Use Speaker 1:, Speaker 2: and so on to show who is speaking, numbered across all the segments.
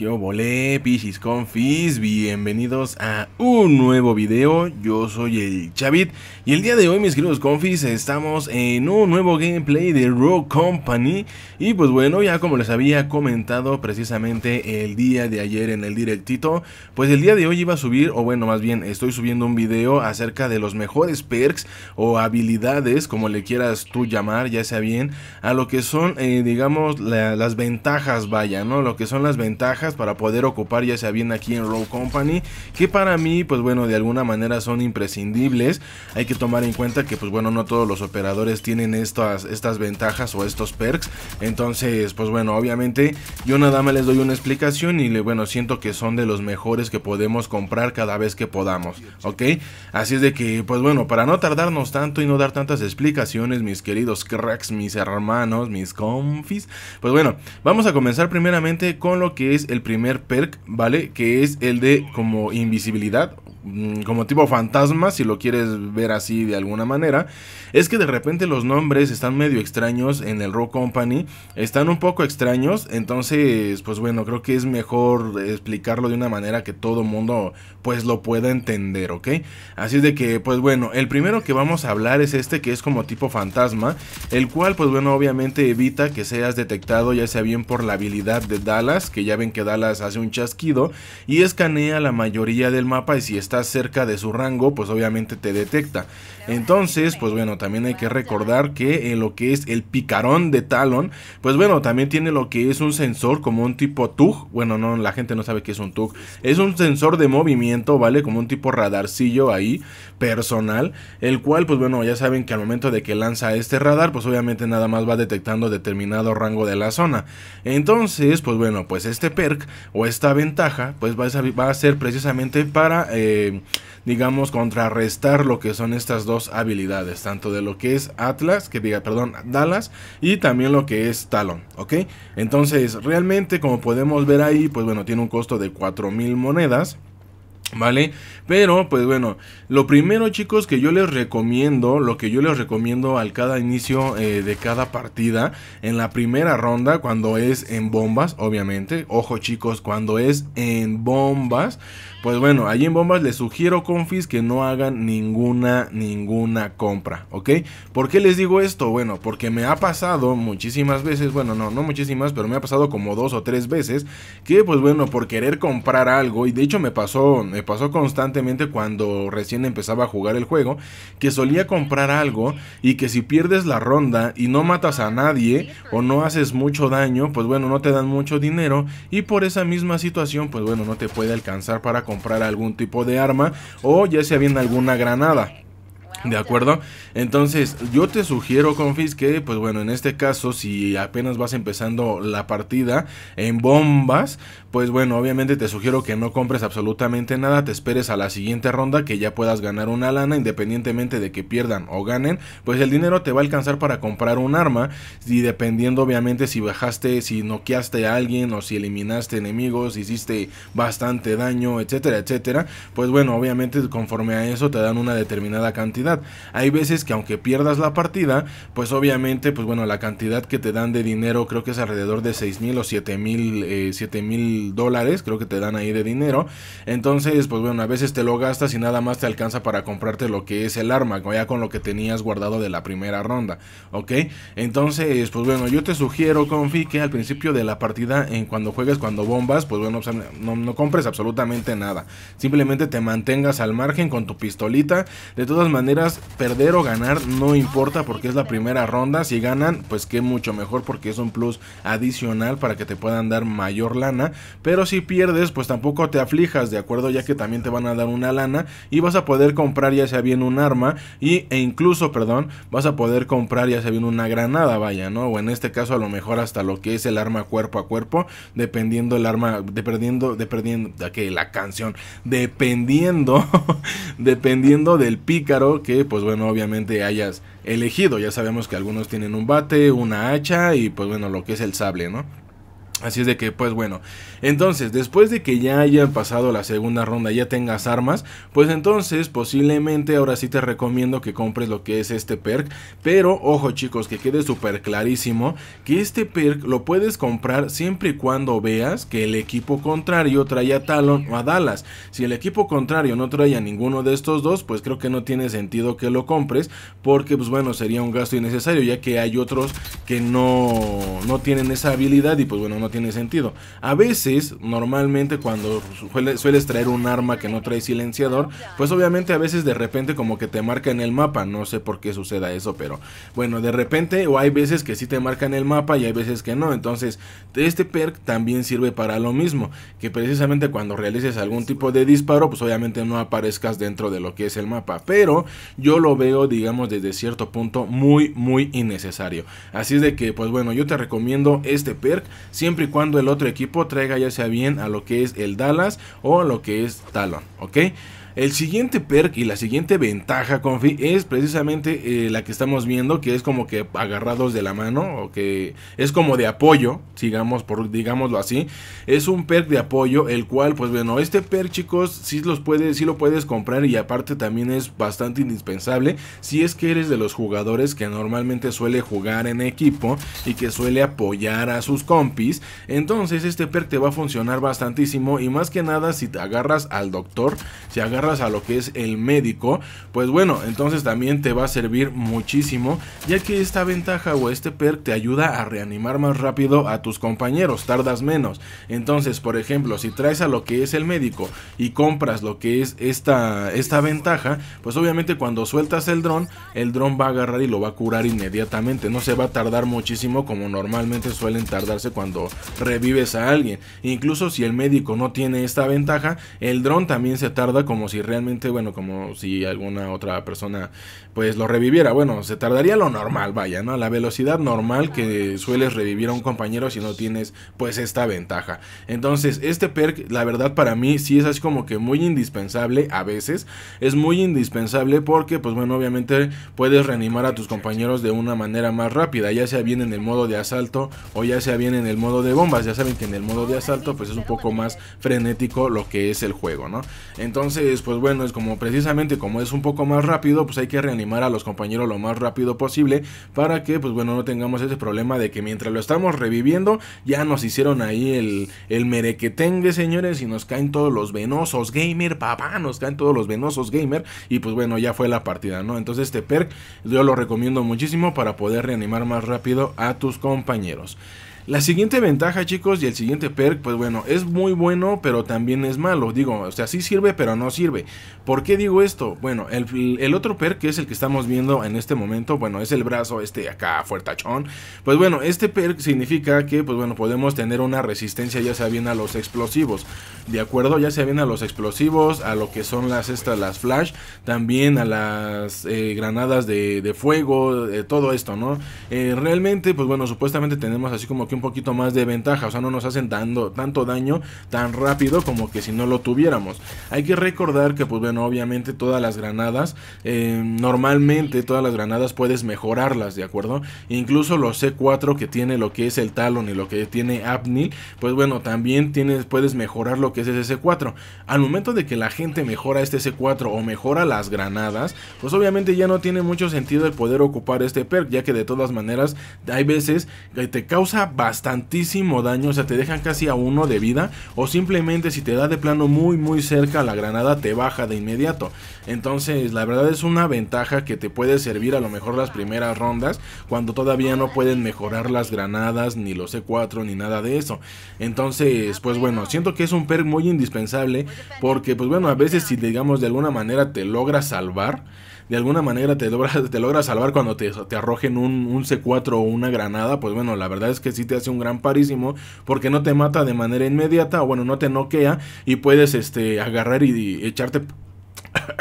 Speaker 1: Yo volé, Pichis Confis? Bienvenidos a un nuevo video, yo soy el Chavit Y el día de hoy, mis queridos Confis, estamos en un nuevo gameplay de Rogue Company Y pues bueno, ya como les había comentado precisamente el día de ayer en el directito Pues el día de hoy iba a subir, o bueno, más bien estoy subiendo un video acerca de los mejores perks O habilidades, como le quieras tú llamar, ya sea bien A lo que son, eh, digamos, las ventajas, vaya, ¿no? Lo que son las ventajas para poder ocupar ya sea bien aquí en Row Company, que para mí, pues bueno, de alguna manera son imprescindibles. Hay que tomar en cuenta que, pues bueno, no todos los operadores tienen estas, estas ventajas o estos perks. Entonces, pues bueno, obviamente yo nada más les doy una explicación y le, bueno, siento que son de los mejores que podemos comprar cada vez que podamos, ¿ok? Así es de que, pues bueno, para no tardarnos tanto y no dar tantas explicaciones, mis queridos cracks, mis hermanos, mis confis, pues bueno, vamos a comenzar primeramente con lo que es el primer perk, ¿vale? Que es el de como invisibilidad Mm, como tipo fantasma, si lo quieres ver así de alguna manera, es que de repente los nombres están medio extraños en el raw Company, están un poco extraños, entonces pues bueno, creo que es mejor explicarlo de una manera que todo mundo pues lo pueda entender, ¿ok? Así de que pues bueno, el primero que vamos a hablar es este que es como tipo fantasma, el cual pues bueno, obviamente evita que seas detectado ya sea bien por la habilidad de Dallas, que ya ven que Dallas hace un chasquido y escanea la mayoría del mapa y si está estás cerca de su rango, pues obviamente te detecta. Entonces, pues bueno, también hay que recordar que en eh, lo que es el picarón de Talon, pues bueno, también tiene lo que es un sensor como un tipo TUG. Bueno, no, la gente no sabe que es un TUG. Es un sensor de movimiento, ¿vale? Como un tipo radarcillo ahí, personal, el cual, pues bueno, ya saben que al momento de que lanza este radar, pues obviamente nada más va detectando determinado rango de la zona. Entonces, pues bueno, pues este perk o esta ventaja, pues va a ser, precisamente para... Eh, digamos, contrarrestar lo que son estas dos habilidades, tanto de lo que es Atlas, que diga, perdón, Dallas, y también lo que es Talon, ¿ok? Entonces, realmente, como podemos ver ahí, pues bueno, tiene un costo de 4.000 monedas. ¿Vale? Pero, pues bueno, lo primero chicos que yo les recomiendo, lo que yo les recomiendo al cada inicio eh, de cada partida, en la primera ronda, cuando es en bombas, obviamente, ojo chicos, cuando es en bombas, pues bueno, allí en bombas les sugiero, confis, que no hagan ninguna, ninguna compra, ¿ok? ¿Por qué les digo esto? Bueno, porque me ha pasado muchísimas veces, bueno, no, no muchísimas, pero me ha pasado como dos o tres veces, que pues bueno, por querer comprar algo, y de hecho me pasó, me pasó constantemente cuando recién empezaba a jugar el juego, que solía comprar algo y que si pierdes la ronda y no matas a nadie o no haces mucho daño, pues bueno, no te dan mucho dinero y por esa misma situación, pues bueno, no te puede alcanzar para comprar comprar algún tipo de arma o ya sea bien alguna granada. ¿De acuerdo? Entonces, yo te sugiero, confis, que, pues bueno, en este caso, si apenas vas empezando la partida en bombas, pues bueno, obviamente te sugiero que no compres absolutamente nada, te esperes a la siguiente ronda que ya puedas ganar una lana independientemente de que pierdan o ganen, pues el dinero te va a alcanzar para comprar un arma y dependiendo obviamente si bajaste, si noqueaste a alguien o si eliminaste enemigos, hiciste bastante daño, etcétera, etcétera, pues bueno, obviamente conforme a eso te dan una determinada cantidad. Hay veces que aunque pierdas la partida, pues obviamente, pues bueno, la cantidad que te dan de dinero creo que es alrededor de Seis mil o siete mil, eh, mil dólares, creo que te dan ahí de dinero. Entonces, pues bueno, a veces te lo gastas y nada más te alcanza para comprarte lo que es el arma, ya con lo que tenías guardado de la primera ronda, ¿ok? Entonces, pues bueno, yo te sugiero, Confi, que al principio de la partida, en cuando juegues, cuando bombas, pues bueno, pues, no, no compres absolutamente nada. Simplemente te mantengas al margen con tu pistolita. De todas maneras, perder o ganar no importa porque es la primera ronda. Si ganan, pues que mucho mejor porque es un plus adicional para que te puedan dar mayor lana. Pero si pierdes, pues tampoco te aflijas, ¿de acuerdo? Ya que también te van a dar una lana y vas a poder comprar ya sea bien un arma y, e incluso, perdón, vas a poder comprar ya sea bien una granada, vaya, ¿no? O en este caso a lo mejor hasta lo que es el arma cuerpo a cuerpo, dependiendo el arma, dependiendo, dependiendo, que la canción, dependiendo, dependiendo del pícaro que, pues bueno, obviamente hayas elegido. Ya sabemos que algunos tienen un bate, una hacha y pues bueno, lo que es el sable, ¿no? Así es de que, pues bueno, entonces, después de que ya haya pasado la segunda ronda, ya tengas armas, pues entonces posiblemente ahora sí te recomiendo que compres lo que es este perk, pero ojo chicos, que quede súper clarísimo que este perk lo puedes comprar siempre y cuando veas que el equipo contrario trae a Talon o a Dallas. Si el equipo contrario no trae a ninguno de estos dos, pues creo que no tiene sentido que lo compres, porque pues bueno, sería un gasto innecesario, ya que hay otros que no, no tienen esa habilidad y pues bueno, no tiene sentido. A veces, normalmente cuando sueles traer un arma que no trae silenciador, pues obviamente a veces de repente como que te marca en el mapa, no sé por qué suceda eso, pero bueno, de repente o hay veces que sí te marca en el mapa y hay veces que no, entonces este perk también sirve para lo mismo, que precisamente cuando realices algún tipo de disparo, pues obviamente no aparezcas dentro de lo que es el mapa, pero yo lo veo, digamos, desde cierto punto muy, muy innecesario. Así es de que, pues bueno, yo te recomiendo este perk, siempre y cuando el otro equipo traiga ya sea bien a lo que es el Dallas o a lo que es Talon, ¿ok? El siguiente perk y la siguiente ventaja, Confi, es precisamente eh, la que estamos viendo, que es como que agarrados de la mano, o que es como de apoyo, sigamos por, digámoslo así. Es un perk de apoyo, el cual, pues bueno, este perk, chicos, Si los puedes, sí lo puedes comprar y aparte también es bastante indispensable si es que eres de los jugadores que normalmente suele jugar en equipo y que suele apoyar a sus compis. Entonces este perk te va a funcionar bastantísimo y más que nada si te agarras al doctor, si agarras a lo que es el médico, pues bueno, entonces también te va a servir muchísimo, ya que esta ventaja o este perk te ayuda a reanimar más rápido a tus compañeros, tardas menos. Entonces, por ejemplo, si traes a lo que es el médico y compras lo que es esta, esta ventaja, pues obviamente cuando sueltas el dron, el dron va a agarrar y lo va a curar inmediatamente, no se va a tardar muchísimo como normalmente suelen tardarse cuando revives a alguien. Incluso si el médico no tiene esta ventaja, el dron también se tarda como si realmente, bueno, como si alguna otra persona pues lo reviviera. Bueno, se tardaría lo normal, vaya, ¿no? La velocidad normal que sueles revivir a un compañero si no tienes pues esta ventaja. Entonces, este perk, la verdad para mí sí es así como que muy indispensable a veces. Es muy indispensable porque pues bueno, obviamente puedes reanimar a tus compañeros de una manera más rápida, ya sea bien en el modo de asalto o ya sea bien en el modo de bombas. Ya saben que en el modo de asalto pues es un poco más frenético lo que es el juego, ¿no? Entonces, pues bueno, es como precisamente como es un poco más rápido, pues hay que reanimar a los compañeros lo más rápido posible para que, pues bueno, no tengamos ese problema de que mientras lo estamos reviviendo, ya nos hicieron ahí el, el merequetengue, señores, y nos caen todos los venosos gamer, papá, nos caen todos los venosos gamer, y pues bueno, ya fue la partida, ¿no? Entonces este perk yo lo recomiendo muchísimo para poder reanimar más rápido a tus compañeros. La siguiente ventaja, chicos, y el siguiente perk, pues bueno, es muy bueno, pero también es malo. Digo, o sea, sí sirve, pero no sirve. ¿Por qué digo esto? Bueno, el, otro perk, que es el que estamos viendo en este momento, bueno, es el brazo este acá, fuertachón. Pues bueno, este perk significa que, pues bueno, podemos tener una resistencia ya sea bien a los explosivos, ¿de acuerdo? Ya sea bien a los explosivos, a lo que son las estas, las flash, también a las eh, granadas de, fuego, todo esto, ¿no? Eh, realmente, pues bueno, supuestamente tenemos así como que un poquito más de ventaja, o sea, no nos hacen tanto daño tan rápido como que si no lo tuviéramos. Hay que recordar que, pues bueno, obviamente todas las granadas, em, normalmente todas las granadas puedes mejorarlas, ¿de acuerdo? Incluso los C4 que tiene lo que es el Talon y lo que tiene Apnil, pues bueno, también tienes, puedes mejorar lo que es ese C4. Al momento de que la gente mejora este C4 o mejora las granadas, pues obviamente ya no tiene mucho sentido el poder ocupar este perk, ya que de todas maneras hay veces que te causa bastantísimo daño, o sea, te dejan casi a uno de vida, o simplemente si te da de plano muy muy cerca la granada te baja de inmediato. Entonces, la verdad es una ventaja que te puede servir a lo mejor las primeras rondas, cuando todavía no pueden mejorar las granadas, ni los e C4, ni nada de eso. Entonces, pues bueno, siento que es un perk muy indispensable, porque pues bueno, a veces si digamos de alguna manera te logra salvar, de alguna manera te logra, te logra salvar cuando te, te arrojen un, C4 o una granada, pues bueno, la verdad es que sí te hace un gran parísimo porque no te mata de manera inmediata, o bueno, no te noquea y puedes este, agarrar y echarte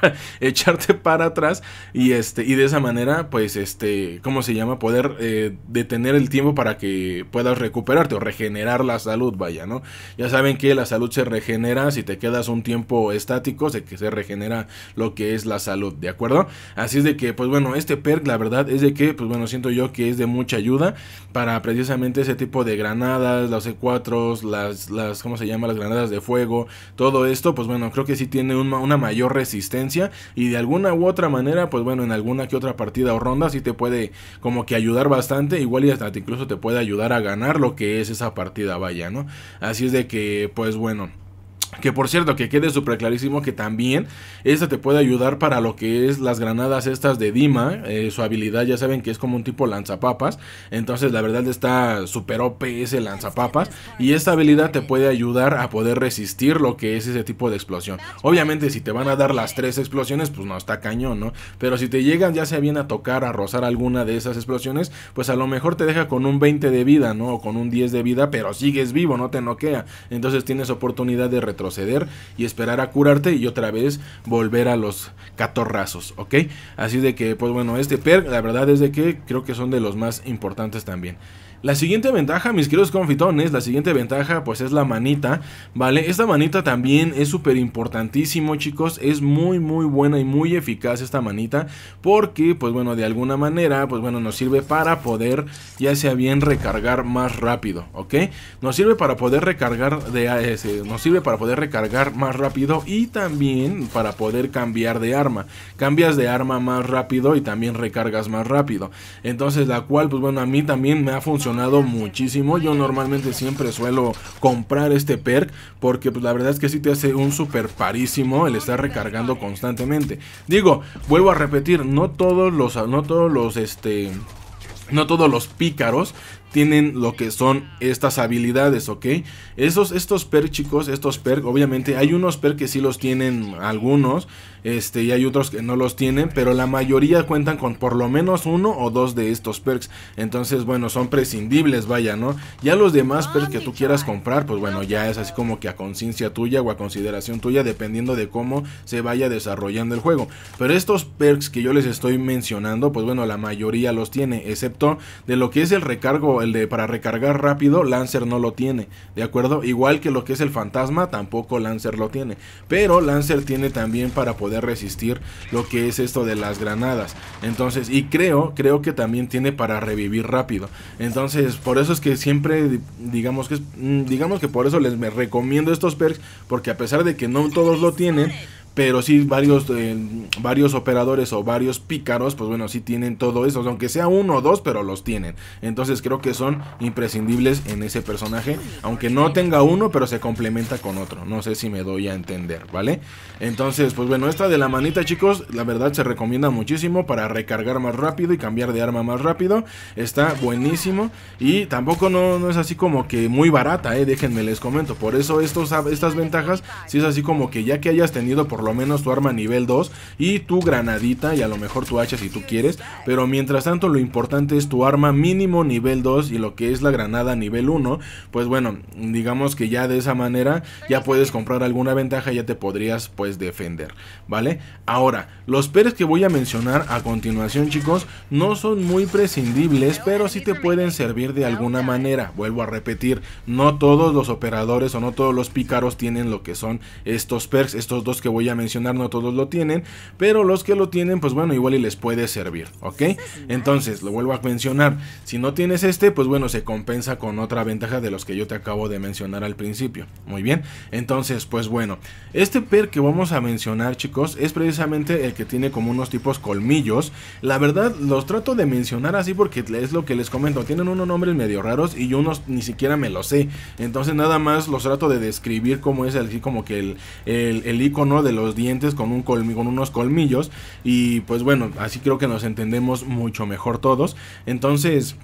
Speaker 1: echarte para atrás y este y de esa manera pues este cómo se llama poder eh, detener el tiempo para que puedas recuperarte o regenerar la salud vaya no ya saben que la salud se regenera si te quedas un tiempo estático se que se regenera lo que es la salud de acuerdo así es de que pues bueno este perk la verdad es de que pues bueno siento yo que es de mucha ayuda para precisamente ese tipo de granadas las e C4 las las cómo se llama las granadas de fuego todo esto pues bueno creo que sí tiene una, una mayor resistencia y de alguna u otra manera, pues bueno, en alguna que otra partida o ronda sí te puede como que ayudar bastante, igual y hasta incluso te puede ayudar a ganar lo que es esa partida, vaya, ¿no? Así es de que, pues bueno. Que por cierto, que quede súper clarísimo que también esta te puede ayudar para lo que es las granadas estas de Dima. Eh, su habilidad ya saben que es como un tipo lanzapapas. Entonces la verdad está super OP ese lanzapapas. Y esta habilidad te puede ayudar a poder resistir lo que es ese tipo de explosión. Obviamente si te van a dar las tres explosiones, pues no, está cañón, ¿no? Pero si te llegan ya sea bien a tocar, a rozar alguna de esas explosiones, pues a lo mejor te deja con un 20 de vida, ¿no? O con un 10 de vida, pero sigues vivo, no te noquea. Entonces tienes oportunidad de retroceder y esperar a curarte y otra vez volver a los catorrazos, ¿ok? Así de que, pues bueno, este perk, la verdad es de que creo que son de los más importantes también. La siguiente ventaja, mis queridos confitones, la siguiente ventaja pues es la manita, ¿vale? Esta manita también es súper importantísimo, chicos, es muy muy buena y muy eficaz esta manita porque pues bueno, de alguna manera pues bueno, nos sirve para poder ya sea bien recargar más rápido, ¿ok? Nos sirve para poder recargar de... AS, este, nos sirve para poder recargar más rápido y también para poder cambiar de arma. Cambias de arma más rápido y también recargas más rápido. Entonces la cual, pues bueno, a mí también me ha funcionado muchísimo. Yo normalmente siempre suelo comprar este perk porque pues la verdad es que si te hace un super parísimo el estar recargando constantemente. Digo, vuelvo a repetir, no todos los, no todos los, este... No todos los pícaros tienen lo que son estas habilidades, ¿ok? Esos, estos perk, chicos, estos perk, obviamente hay unos perk que sí los tienen algunos, este, y hay otros que no los tienen, pero la mayoría cuentan con por lo menos uno o dos de estos perks. Entonces, bueno, son prescindibles, vaya, ¿no? Ya los demás perks que tú quieras comprar, pues bueno, ya es así como que a conciencia tuya o a consideración tuya, dependiendo de cómo se vaya desarrollando el juego. Pero estos perks que yo les estoy mencionando, pues bueno, la mayoría los tiene, excepto de lo que es el recargo, el de para recargar rápido, Lancer no lo tiene, ¿de acuerdo? Igual que lo que es el fantasma, tampoco Lancer lo tiene. Pero Lancer tiene también para poder resistir lo que es esto de las granadas. Entonces, y creo, creo que también tiene para revivir rápido. Entonces, por eso es que siempre, digamos que, mm, digamos que por eso les me recomiendo estos perks, porque a pesar de que no todos lo tienen, pero sí, varios, eh, varios operadores o varios pícaros, pues bueno, sí tienen todo eso. Aunque sea uno o dos, pero los tienen. Entonces creo que son imprescindibles en ese personaje. Aunque no tenga uno, pero se complementa con otro. No sé si me doy a entender, ¿vale? Entonces, pues bueno, esta de la manita, chicos, la verdad se recomienda muchísimo para recargar más rápido y cambiar de arma más rápido. Está buenísimo. Y tampoco no, es así como que muy barata, ¿eh? Déjenme les comento. Por eso estos, estas ventajas, si es así como que ya que hayas tenido por lo menos tu arma nivel 2 y tu granadita y a lo mejor tu hacha si tú quieres. Pero mientras tanto lo importante es tu arma mínimo nivel 2 y lo que es la granada nivel 1. Pues bueno, digamos que ya de esa manera ya puedes comprar alguna ventaja y ya te podrías pues defender, ¿vale? Ahora, los perks que voy a mencionar a continuación chicos no son muy prescindibles, pero sí te pueden servir de alguna manera. Vuelvo a repetir, no todos los operadores o no todos los pícaros tienen lo que son estos perks, estos dos que voy a mencionar, no todos lo tienen, pero los que lo tienen, pues bueno, igual y les puede servir, ¿ok? Entonces, lo vuelvo a mencionar, si no tienes este, pues bueno, se compensa con otra ventaja de los que yo te acabo de mencionar al principio, muy bien, entonces, pues bueno, este per que vamos a mencionar, chicos, es precisamente el que tiene como unos tipos colmillos, la verdad, los trato de mencionar así porque es lo que les comento, tienen unos nombres medio raros y yo unos ni siquiera me los sé, entonces nada más los trato de describir cómo es así como que el, el, el icono de los los dientes con, un con unos colmillos. Y pues bueno, así creo que nos entendemos mucho mejor todos. Entonces...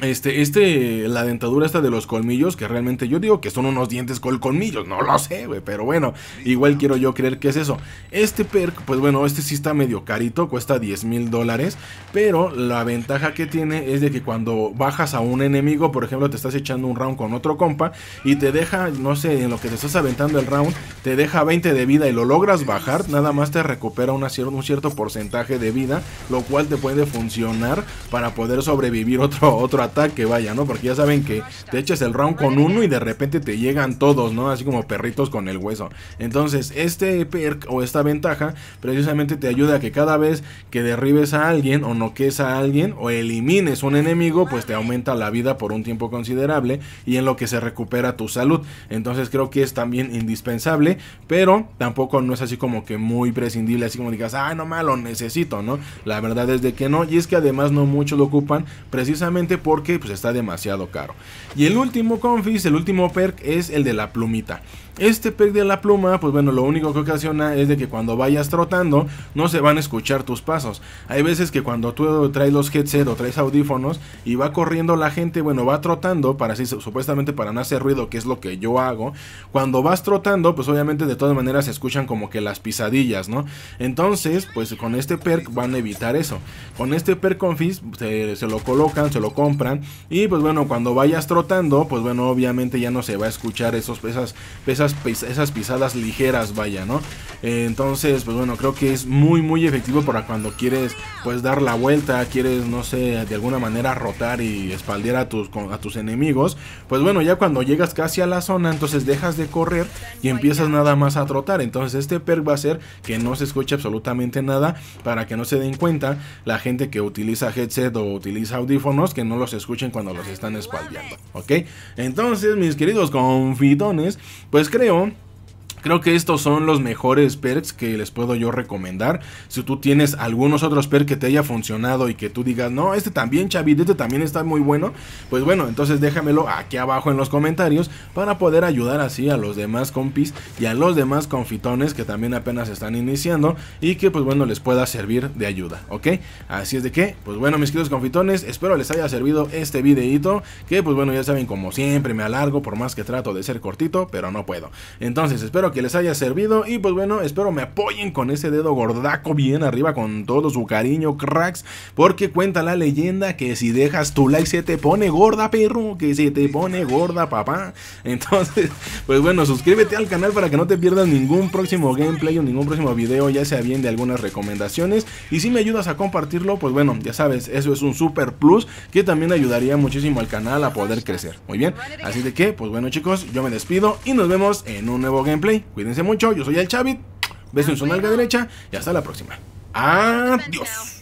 Speaker 1: Este, este, la dentadura esta de los colmillos, que realmente yo digo que son unos dientes col colmillos, no lo sé, güey, pero bueno, igual quiero yo creer que es eso. Este perk, pues bueno, este sí está medio carito, cuesta 10 mil dólares, pero la ventaja que tiene es de que cuando bajas a un enemigo, por ejemplo, te estás echando un round con otro compa y te deja, no sé, en lo que te estás aventando el round, te deja 20 de vida y lo logras bajar, nada más te recupera un cierto porcentaje de vida, lo cual te puede funcionar para poder sobrevivir otro, otro ataque vaya, ¿no? Porque ya saben que te echas el round con uno y de repente te llegan todos, ¿no? Así como perritos con el hueso. Entonces, este perk o esta ventaja precisamente te ayuda a que cada vez que derribes a alguien o noques a alguien o elimines un enemigo, pues te aumenta la vida por un tiempo considerable y en lo que se recupera tu salud. Entonces, creo que es también indispensable, pero tampoco no es así como que muy prescindible, así como digas, ah, no malo, necesito, ¿no? La verdad es de que no, y es que además no muchos lo ocupan precisamente por porque pues está demasiado caro. Y el último confis, el último perk es el de la plumita. Este perk de la pluma, pues bueno, lo único que ocasiona es de que cuando vayas trotando no se van a escuchar tus pasos. Hay veces que cuando tú traes los headset o traes audífonos y va corriendo la gente, bueno, va trotando para así supuestamente para no hacer ruido, que es lo que yo hago. Cuando vas trotando, pues obviamente de todas maneras se escuchan como que las pisadillas, ¿no? Entonces, pues con este perk van a evitar eso. Con este perk confis se, se lo colocan, se lo compran y pues bueno, cuando vayas trotando, pues bueno, obviamente ya no se va a escuchar esos pesas, esas, pisadas ligeras, vaya, ¿no? entonces, pues bueno, creo que es muy, muy efectivo para cuando quieres, pues, dar la vuelta, quieres, no sé, de alguna manera rotar y espaldear a tus, a tus enemigos. Pues bueno, ya cuando llegas casi a la zona, entonces dejas de correr y empiezas nada más a trotar. Entonces, este perk va a ser que no se escuche absolutamente nada para que no se den cuenta la gente que utiliza headset o utiliza audífonos que no los escuchen cuando los están espaldeando, ¿ok? Entonces, mis queridos confidones, pues Creo. Creo que estos son los mejores perks que les puedo yo recomendar. Si tú tienes algunos otros perks que te haya funcionado y que tú digas, no, este también, Chavit, este también está muy bueno, pues bueno, entonces déjamelo aquí abajo en los comentarios para poder ayudar así a los demás compis y a los demás confitones que también apenas están iniciando y que pues bueno les pueda servir de ayuda, ¿ok? Así es de que, pues bueno mis queridos confitones, espero les haya servido este videito, que pues bueno ya saben como siempre me alargo por más que trato de ser cortito, pero no puedo. Entonces espero que les haya servido y pues bueno, espero me apoyen con ese dedo gordaco bien arriba con todo su cariño, cracks, porque cuenta la leyenda que si dejas tu like se te pone gorda, perro, que se te pone gorda, papá. Entonces, pues bueno, suscríbete al canal para que no te pierdas ningún próximo gameplay o ningún próximo video, ya sea bien de algunas recomendaciones y si me ayudas a compartirlo, pues bueno, ya sabes, eso es un super plus que también ayudaría muchísimo al canal a poder crecer. Muy bien, así de que, pues bueno chicos, yo me despido y nos vemos en un nuevo gameplay. Cuídense mucho. Yo soy el Chavit. Beso en su nalga derecha y hasta la próxima. Adiós.